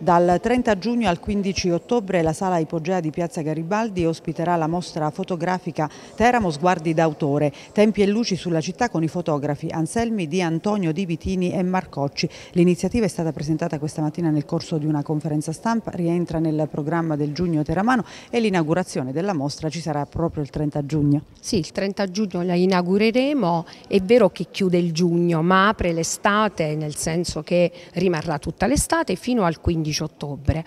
Dal 30 giugno al 15 ottobre la sala ipogea di Piazza Garibaldi ospiterà la mostra fotografica Teramo Sguardi d'autore, tempi e luci sulla città con i fotografi Anselmi Di Antonio, Di Vitini e Marcocci. L'iniziativa è stata presentata questa mattina nel corso di una conferenza stampa, rientra nel programma del giugno teramano e l'inaugurazione della mostra ci sarà proprio il 30 giugno. Sì, il 30 giugno la inaugureremo, è vero che chiude il giugno ma apre l'estate nel senso che rimarrà tutta l'estate fino al 15 11 ottobre.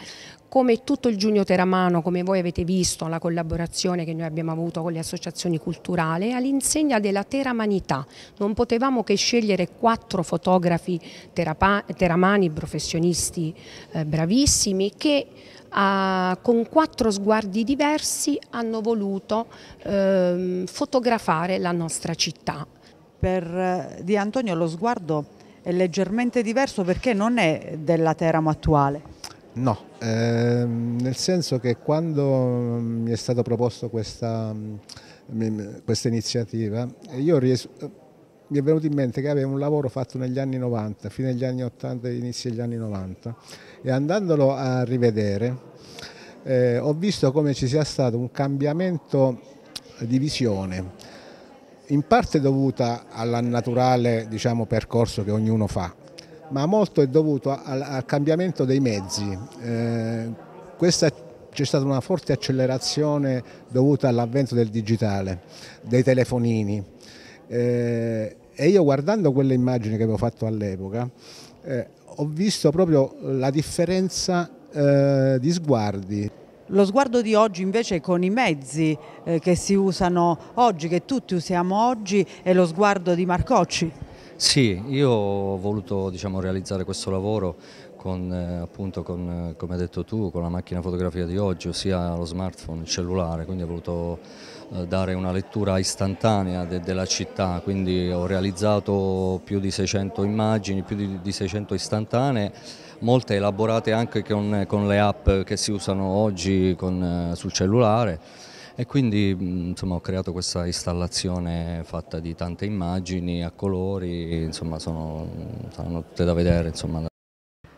Come tutto il Giugno Teramano, come voi avete visto, la collaborazione che noi abbiamo avuto con le associazioni culturali all'insegna della teramanità. Non potevamo che scegliere quattro fotografi teramani, professionisti eh, bravissimi, che a, ah, con quattro sguardi diversi hanno voluto eh, fotografare la nostra città. Per eh, Di Antonio lo sguardo è leggermente diverso perché non è della Teramo attuale. No, ehm, nel senso che quando mm, mi è stata proposta questa, mm, questa, iniziativa, io ries- mi è venuto in mente che avevo un lavoro fatto negli anni 90, fine degli anni 80 e inizio degli anni 90 e andandolo a rivedere eh, ho visto come ci sia stato un cambiamento di visione in parte dovuta al naturale diciamo, percorso che ognuno fa, ma molto è dovuto al, al cambiamento dei mezzi. Eh, c'è stata una forte accelerazione dovuta all'avvento del digitale, dei telefonini. Eh, e io guardando quelle immagini che avevo fatto all'epoca, eh, ho visto proprio la differenza eh, di sguardi. Lo sguardo di oggi invece con i mezzi eh, che si usano oggi, che tutti usiamo oggi, è lo sguardo di Marcocci. Sì, io ho voluto diciamo, realizzare questo lavoro con, eh, appunto, con, eh, come hai detto tu, con la macchina fotografica di oggi, ossia lo smartphone, il cellulare, quindi ho voluto eh, dare una lettura istantanea de, della città, quindi ho realizzato più di 600 immagini, più di, di 600 istantanee, molte elaborate anche con, con, le app che si usano oggi con, sul cellulare e quindi mm, insomma, ho creato questa installazione fatta di tante immagini a colori, insomma sono, saranno tutte da vedere. Insomma.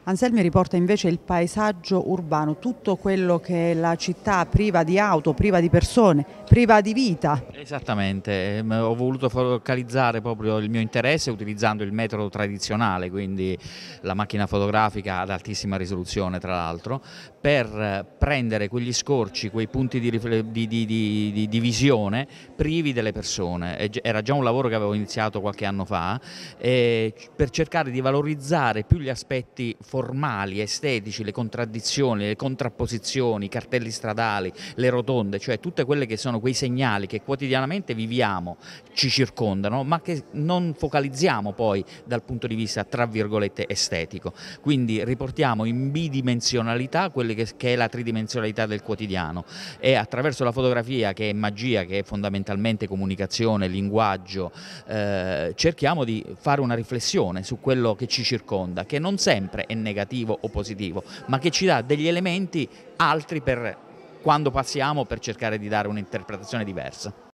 Anselmi riporta invece il paesaggio urbano, tutto quello che è la città priva di auto, priva di persone, priva di vita. Esattamente, ehm, ho voluto focalizzare proprio il mio interesse utilizzando il metodo tradizionale, quindi la macchina fotografica ad altissima risoluzione tra l'altro, per prendere quegli scorci, quei punti di, di, di, di, visione privi delle persone. Era già un lavoro che avevo iniziato qualche anno fa, per cercare di valorizzare più gli aspetti formali, estetici, le contraddizioni, le contrapposizioni, i cartelli stradali, le rotonde, cioè tutte quelle che sono quei segnali che quotidianamente viviamo, ci circondano, ma che non focalizziamo poi dal punto di vista tra virgolette estetico. Quindi riportiamo in bidimensionalità quella che, che è la tridimensionalità del quotidiano e attraverso la fotografia che è magia, che è fondamentalmente comunicazione, linguaggio, eh, cerchiamo di fare una riflessione su quello che ci circonda, che non sempre è negativo o positivo, ma che ci dà degli elementi altri per quando passiamo per cercare di dare un'interpretazione diversa.